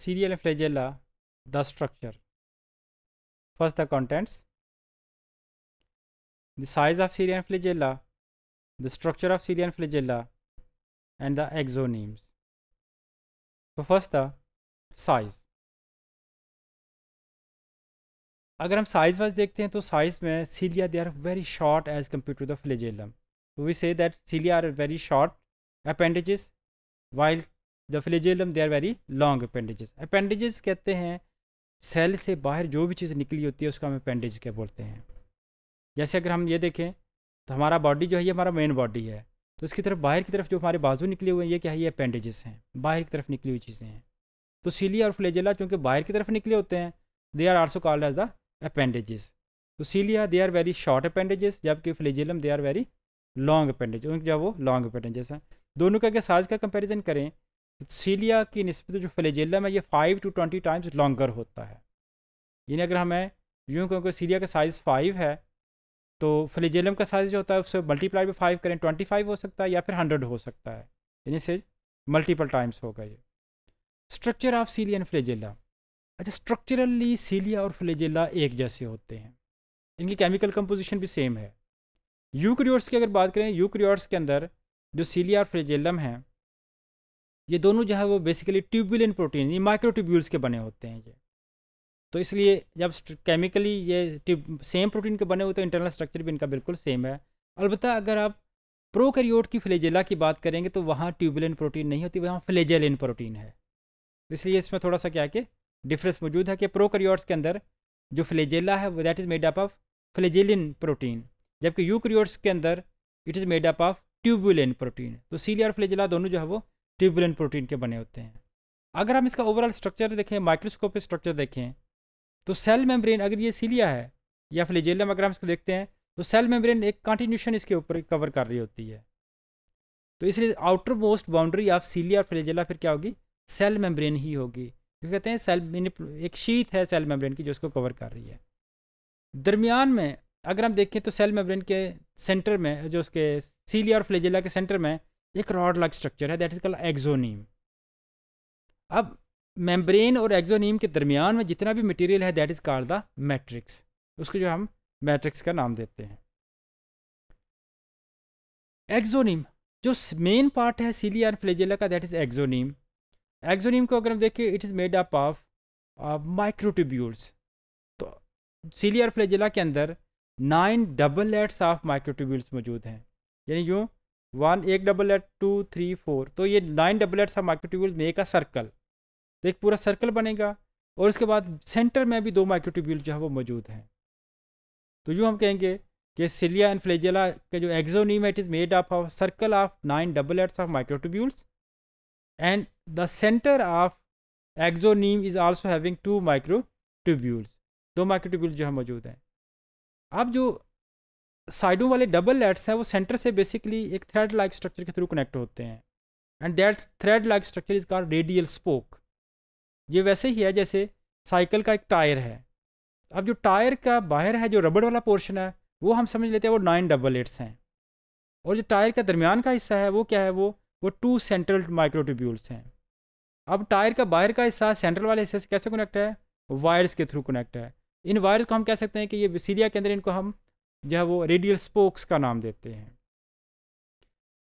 serial flagella, the structure. First the contents, the size of serial flagella, the structure of serial flagella and the exonyms. So first the size. अगर हम size wise देखते हैं तो size में cilia they are very short as compared to the flagellum we see that cilia are very short while the flagellum they are very long appendages appendages कहते हैं cell से बाहर जो भी चीज़ निकली होती है उसको हम अपेंडेज क्या बोलते हैं जैसे अगर हम ये देखें तो हमारा बॉडी जो है ये हमारा मेन बॉडी है तो उसकी तरफ बाहर की तरफ जो हमारे बाजू निकले हुए हैं ये क्या है ये अपेंडेजेस हैं बाहर की तरफ निकली हुई चीज़ें हैं तो सीलिया और फ्लेजेला चूँकि बाहर की तरफ निकले होते हैं they are also called as the appendages तो cilia they are very short appendages जबकि flagellum they are very long appendage उनके जो वो लॉन्ग अपेंडेजेस हैं दोनों का अगर साइज़ का कंपेरिजन करें सीलिया की नस्बत जो फ्लेजेलम है ये five to twenty times longer होता है यानी अगर हमें यूँ क्योंकि सीलिया का साइज़ फ़ाइव है तो फ्लेजेलम का साइज़ जो होता है उससे मल्टीप्लाई भी फाइव करें ट्वेंटी फाइव हो सकता है या फिर हंड्रेड हो सकता है यानी से मल्टीपल टाइम्स होगा ये structure of cilia and flagella अच्छा स्ट्रक्चरली सीलिया और फ्लेजेला एक जैसे होते हैं इनकी केमिकल कंपोजिशन भी सेम है यूक्रियोट्स की अगर बात करें यूक्रियोट्स के अंदर जो सीलिया और फ्लेजेलम हैं ये दोनों जो है वो बेसिकली ट्यूबुलिन प्रोटीन ये माइक्रो ट्यूब्यूल्स के बने होते हैं ये तो इसलिए जब केमिकली ये ट्यूब सेम प्रोटीन के बने हुए तो इंटरनल स्ट्रक्चर भी इनका बिल्कुल सेम है अलबत् अगर आप प्रोकैरियोट की फ्लेजेला की बात करेंगे तो वहाँ ट्यूबुलिन प्रोटीन नहीं होती वहाँ फ्लेजेलिन प्रोटीन है तो इसलिए इसमें थोड़ा सा क्या है कि डिफ्रेंस मौजूद है कि प्रोकैरियोट्स के अंदर जो फ्लेजेला है वो that is made up of flagellin protein जबकि यूक्रियोट्स के अंदर it is made up of tubulin protein तो सीलिया और फ्लेजेला दोनों जो है वो ट्यूबुलिन प्रोटीन के बने होते हैं अगर हम इसका ओवरऑल स्ट्रक्चर देखें माइक्रोस्कोप स्ट्रक्चर देखें तो सेल मेम्ब्रेन अगर ये सीलिया है या फ्लेजेलम अगर हम इसको देखते हैं तो सेल मेम्ब्रेन एक कंटिन्यूशन इसके ऊपर कवर कर रही होती है तो इसलिए outermost boundary of cilia और फ्लेजेला फिर क्या होगी सेल मेम्ब्रेन ही होगी क्योंकि कहते हैं सेल एक शीत है सेल मेम्ब्रेन की जो इसको कवर कर रही है दरमियान में अगर हम देखें तो सेल मेम्ब्रेन के सेंटर में जो उसके सीलिया और फ्लेजेला के सेंटर में एक रॉड लाइक स्ट्रक्चर है दैट इज कल एक्जोनीम अब मेम्ब्रेन और एक्जोनीम के दरमियान में जितना भी मटेरियल है that is called the matrix उसको जो हम मैट्रिक्स का नाम देते हैं एक्जोनीम जो मेन पार्ट है सीलिया एंड फ्लेजेला का दैट इज़ एक्जोनीम एक्जोनीम को अगर हम देखें it is made up of microtubules तो सीलिया और फ्लेजेला के अंदर nine doublets of microtubules मौजूद हैं यानी जो वन एक doublet two three four तो ये नाइन डबल एट्स हम में एक का सर्कल तो एक पूरा सर्कल बनेगा और उसके बाद सेंटर में भी दो माइक्रोट्यूब्यूल जो है वो मौजूद हैं तो यूँ हम कहेंगे कि सिलिया एंड फ्लेजेला का जो एक्जोनीम है it is made up of circle of nine doublets of microtubules and the centre of axoneme is also having two microtubules दो माइक्रोट्यूब्यूल जो है मौजूद हैं अब जो साइडों वाले डबल लेट्स हैं वो सेंटर से बेसिकली एक थ्रेड लाइक स्ट्रक्चर के थ्रू कनेक्ट होते हैं and that thread like structure is call radial spoke ये वैसे ही है जैसे साइकिल का एक टायर है अब जो टायर का बाहर है जो रबड़ वाला पोर्शन है वो हम समझ लेते हैं वो नाइन डबल एट्स हैं और जो टायर का दरमियान का हिस्सा है वो क्या है वो वो टू सेंट्रल माइक्रोट्यूब्यूल्स हैं अब टायर का बाहर का हिस्सा सेंट्रल वाले हिस्से से कैसे कनेक्ट है वायर्स के थ्रू कनेक्ट है इन वायर्स को हम कह सकते हैं कि ये सीरिया के अंदर इनको हम जो है वो रेडियल स्पोक्स का नाम देते हैं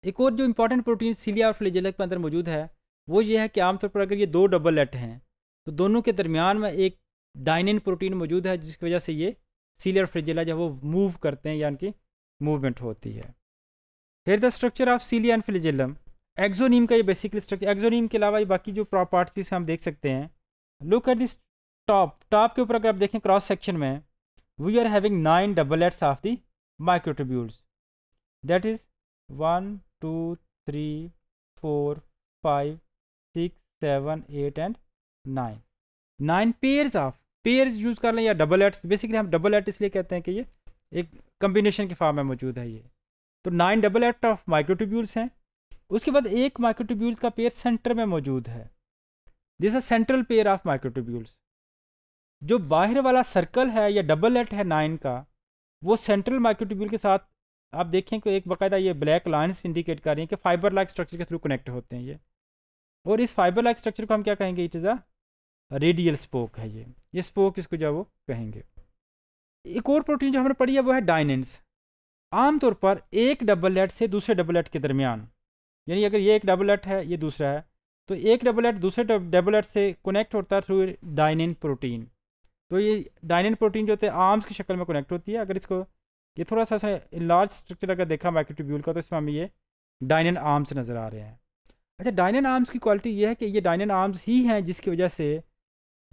एक और जो इंपॉर्टेंट प्रोटीन सीलिया और फ्लेजेला के अंदर मौजूद है वो ये है कि आमतौर पर अगर ये दो डबल लेट हैं तो दोनों के दरमियान में एक डाइनिन प्रोटीन मौजूद है जिसकी वजह से ये और फ्रिजिला जो वो मूव करते हैं यानी कि मूवमेंट होती है here the structure of cilia and flagellum axoneme का ये बेसिकली स्ट्रक्चर एक्जोनीम के अलावा ये बाकी जो प्रॉपर्टीज हम देख सकते हैं look at this top top के ऊपर अगर आप देखें क्रॉस सेक्शन में we are having 9 doublets of the microtubules that is 1 2 3 4 5 6 7 8 and 9 nine pairs of pairs use कर लें या डबल एट्स बेसिकली हम डबल एट इसलिए कहते हैं कि ये एक कम्बिनेशन के फॉर्म में मौजूद है ये तो nine double eight of microtubules हैं उसके बाद एक माइक्रोट्यूब्यूल्स का पेयर सेंटर में मौजूद है this a central pair of microtubules जो बाहर वाला सर्कल है या डबल एट है नाइन का वो सेंट्रल माइक्रोट्यूब्यूल के साथ आप देखें कि एक बाकायदा ये ब्लैक लाइन्स इंडिकेट कर रही हैं कि फाइबर लाइक स्ट्रक्चर के थ्रू कनेक्ट होते हैं ये और इस फाइबर लाइक स्ट्रक्चर को हम क्या कहेंगे it is a radial spoke है ये ये स्पोक इसको जो वो कहेंगे एक और प्रोटीन जो हमने पढ़ी है वो है डाइनेंस आमतौर पर एक डबल लेट से दूसरे डबल लेट के दरमियान यानी अगर ये एक डबल लेट है ये दूसरा है तो एक डबल लेट दूसरे डबल लेट से कनेक्ट होता है थ्रू डाइनिन प्रोटीन तो ये डायनिन प्रोटीन जो होते हैं आर्म्स की शक्ल में कनेक्ट होती है अगर इसको ये थोड़ा सा लार्ज स्ट्रक्चर अगर देखा माइक्रोट्यूब्यूल का तो इसमें हमें ये डायनिन आर्म्स नज़र आ रहे हैं अच्छा डायनिन आर्म्स की क्वालिटी ये है कि ये डायनिन आर्म्स ही हैं जिसकी वजह से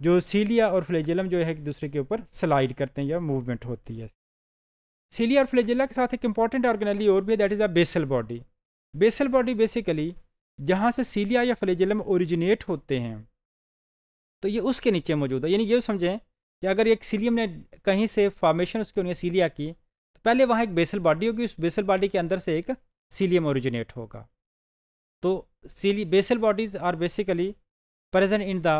जो सीलिया और फ्लेजलम जो है एक दूसरे के ऊपर स्लाइड करते हैं या मूवमेंट होती है सीलिया और फ्लेजिला के साथ एक इंपॉर्टेंट ऑर्गेनली और भी है that is a basal body basal body basically जहाँ से सीलिया या फ्लेजलम ओरिजिनेट होते हैं तो ये उसके नीचे मौजूद है यानी ये समझें कि अगर एक सीलियम ने कहीं से फॉर्मेशन उसकी उन्हें सीलिया की तो पहले वहाँ एक बेसल बॉडी होगी उस बेसल बॉडी के अंदर से एक सीलियम ओरिजिनेट होगा तो सीली basal bodies are basically present in the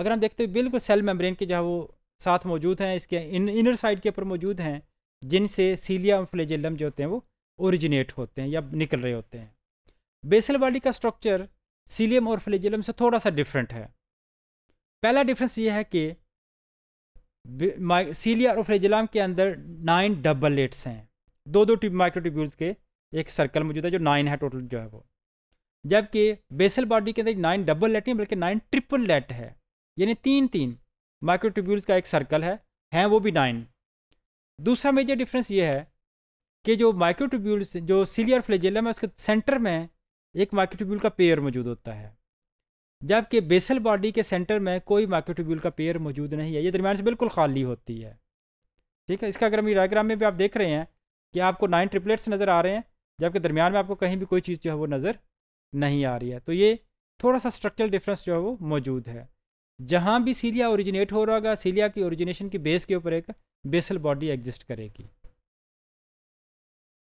अगर हम देखते हैं बिल्कुल सेल मेम्ब्रेन के जो है वो साथ मौजूद हैं इसके इन, इनर साइड के ऊपर मौजूद हैं जिनसे सीलिया और फ्लेजेलम जो होते हैं वो ओरिजिनेट होते हैं या निकल रहे होते हैं बेसल बॉडी का स्ट्रक्चर सीलियम और फ्लेजिलम से थोड़ा सा डिफरेंट है पहला डिफरेंस ये है कि सीलिया और फ्रेजिलाम के अंदर नाइन डबल लेट्स हैं दो दो ट्यूब माइक्रोट्यूब्यूल्स के एक सर्कल मौजूद है जो नाइन है टोटल जो है वो जबकि बेसल बॉडी के अंदर नाइन डबल लेट नहीं बल्कि नाइन ट्रिपल लेट है यानी तीन तीन माइक्रोट्यूब्यूल्स का एक सर्कल है हैं वो भी नाइन दूसरा मेजर डिफरेंस ये है कि जो माइक्रोट्यूब्यूल्स जो सीलियर फ्लेजेलम है उसके सेंटर में एक माइक्रोट्यूब्यूल का पेयर मौजूद होता है जबकि बेसल बॉडी के सेंटर में कोई माइक्रोट्यूब्यूल का पेयर मौजूद नहीं है ये दरमियान से बिल्कुल खाली होती है ठीक है इसका अगर हम डायग्राम में भी आप देख रहे हैं कि आपको नाइन ट्रिपलेट्स नज़र आ रहे हैं जबकि दरमियान में आपको कहीं भी कोई चीज़ जो है वो नज़र नहीं आ रही है तो ये थोड़ा सा स्ट्रक्चरल डिफरेंस जो है वो मौजूद है जहाँ भी सीलिया ओरिजिनेट हो रहा होगा सीलिया की ओरिजिनेशन की बेस के ऊपर एक बेसल बॉडी एग्जिस्ट करेगी